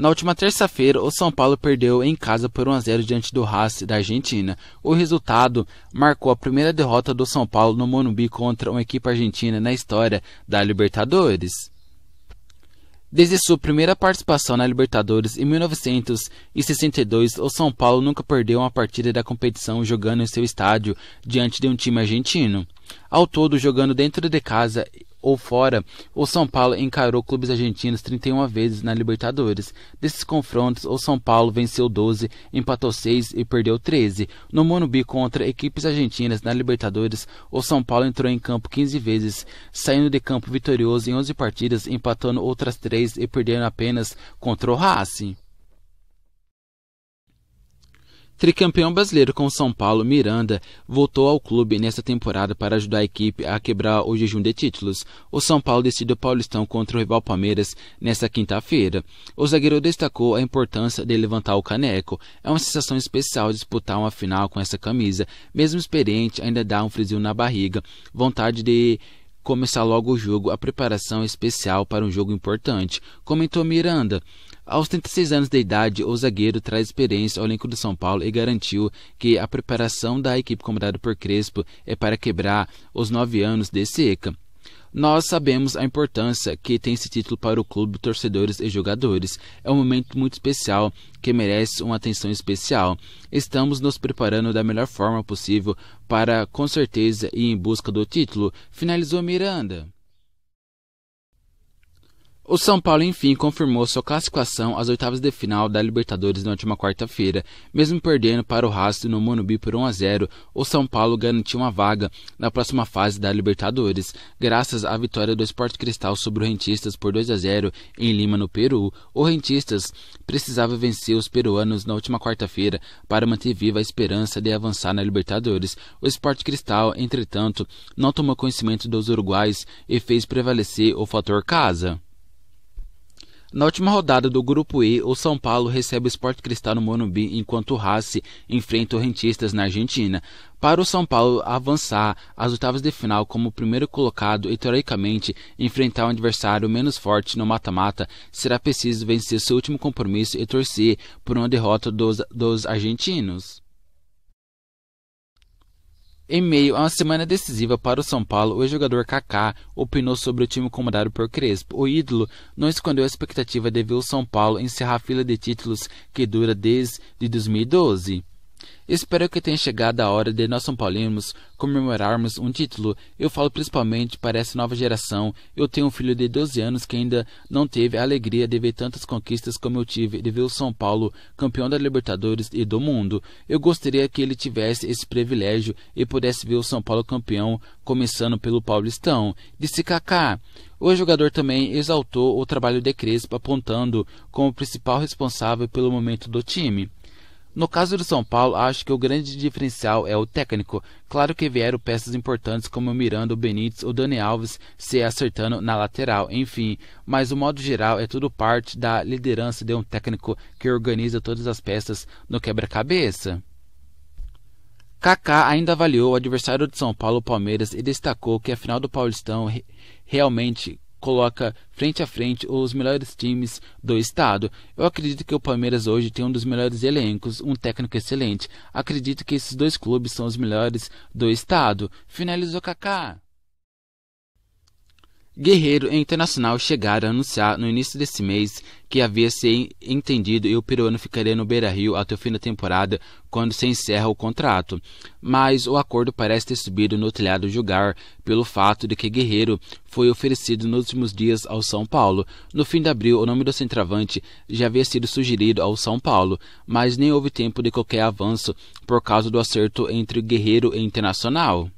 Na última terça-feira, o São Paulo perdeu em casa por 1 a 0 diante do Haas da Argentina. O resultado marcou a primeira derrota do São Paulo no Monumbi contra uma equipe argentina na história da Libertadores. Desde sua primeira participação na Libertadores em 1962, o São Paulo nunca perdeu uma partida da competição jogando em seu estádio diante de um time argentino. Ao todo, jogando dentro de casa ou fora, o São Paulo encarou clubes argentinos 31 vezes na Libertadores. Desses confrontos, o São Paulo venceu 12, empatou 6 e perdeu 13. No Monubi contra equipes argentinas na Libertadores, o São Paulo entrou em campo 15 vezes, saindo de campo vitorioso em 11 partidas, empatando outras 3 e perdendo apenas contra o Racing. Tricampeão brasileiro com São Paulo, Miranda voltou ao clube nesta temporada para ajudar a equipe a quebrar o jejum de títulos. O São Paulo decide o Paulistão contra o rival Palmeiras nesta quinta-feira. O zagueiro destacou a importância de levantar o caneco. É uma sensação especial disputar uma final com essa camisa. Mesmo experiente, ainda dá um frisinho na barriga. Vontade de começar logo o jogo, a preparação é especial para um jogo importante, comentou Miranda. Aos 36 anos de idade, o zagueiro traz experiência ao elenco do São Paulo e garantiu que a preparação da equipe comandada por Crespo é para quebrar os nove anos de seca. Nós sabemos a importância que tem esse título para o clube, torcedores e jogadores. É um momento muito especial que merece uma atenção especial. Estamos nos preparando da melhor forma possível para, com certeza, ir em busca do título, finalizou Miranda. O São Paulo, enfim, confirmou sua classificação às oitavas de final da Libertadores na última quarta-feira. Mesmo perdendo para o rastro no Morumbi por 1 a 0, o São Paulo garantiu uma vaga na próxima fase da Libertadores, graças à vitória do Esporte Cristal sobre o Rentistas por 2 a 0 em Lima, no Peru. O Rentistas precisava vencer os peruanos na última quarta-feira para manter viva a esperança de avançar na Libertadores. O Esporte Cristal, entretanto, não tomou conhecimento dos uruguais e fez prevalecer o fator casa. Na última rodada do Grupo E, o São Paulo recebe o Sport Cristal no Morumbi, enquanto o Racing enfrenta o Rentistas na Argentina. Para o São Paulo avançar às oitavas de final como primeiro colocado e, teoricamente, enfrentar um adversário menos forte no mata-mata, será preciso vencer seu último compromisso e torcer por uma derrota dos, dos argentinos. Em meio a uma semana decisiva para o São Paulo, o jogador Kaká opinou sobre o time comandado por Crespo. O ídolo não escondeu a expectativa de ver o São Paulo encerrar a fila de títulos que dura desde 2012. Espero que tenha chegado a hora de nós São Paulinos comemorarmos um título. Eu falo principalmente para essa nova geração. Eu tenho um filho de 12 anos que ainda não teve a alegria de ver tantas conquistas como eu tive de ver o São Paulo campeão da Libertadores e do mundo. Eu gostaria que ele tivesse esse privilégio e pudesse ver o São Paulo campeão, começando pelo Paulistão. Disse Kaká. O jogador também exaltou o trabalho de Crespo, apontando como o principal responsável pelo momento do time. No caso do São Paulo, acho que o grande diferencial é o técnico. Claro que vieram peças importantes como o Miranda, o Benítez, o Dani Alves se acertando na lateral, enfim. Mas o modo geral é tudo parte da liderança de um técnico que organiza todas as peças no quebra-cabeça. Kaká ainda avaliou o adversário de São Paulo, Palmeiras, e destacou que a final do Paulistão realmente coloca frente a frente os melhores times do estado. Eu acredito que o Palmeiras hoje tem um dos melhores elencos, um técnico excelente. Acredito que esses dois clubes são os melhores do estado. Finalizou Kaká. Guerreiro Internacional chegara a anunciar no início desse mês que havia se entendido e o peruano ficaria no Beira-Rio até o fim da temporada, quando se encerra o contrato. Mas o acordo parece ter subido no telhado julgar pelo fato de que Guerreiro foi oferecido nos últimos dias ao São Paulo. No fim de abril, o nome do centroavante já havia sido sugerido ao São Paulo, mas nem houve tempo de qualquer avanço por causa do acerto entre Guerreiro e Internacional.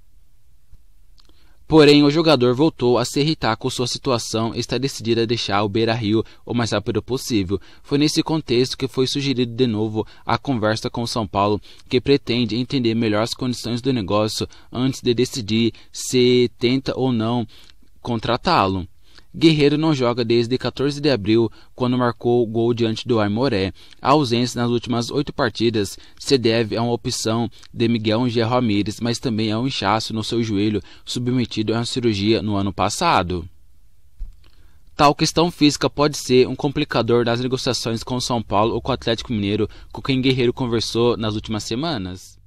Porém, o jogador voltou a se irritar com sua situação e está decidido a deixar o Beira-Rio o mais rápido possível. Foi nesse contexto que foi sugerido de novo a conversa com o São Paulo, que pretende entender melhor as condições do negócio antes de decidir se tenta ou não contratá-lo. Guerreiro não joga desde 14 de abril, quando marcou o gol diante do Aimoré. A ausência nas últimas oito partidas se deve a uma opção de Miguel G. Ramírez, mas também a um inchaço no seu joelho, submetido a uma cirurgia no ano passado. Tal questão física pode ser um complicador nas negociações com o São Paulo ou com o Atlético Mineiro, com quem Guerreiro conversou nas últimas semanas.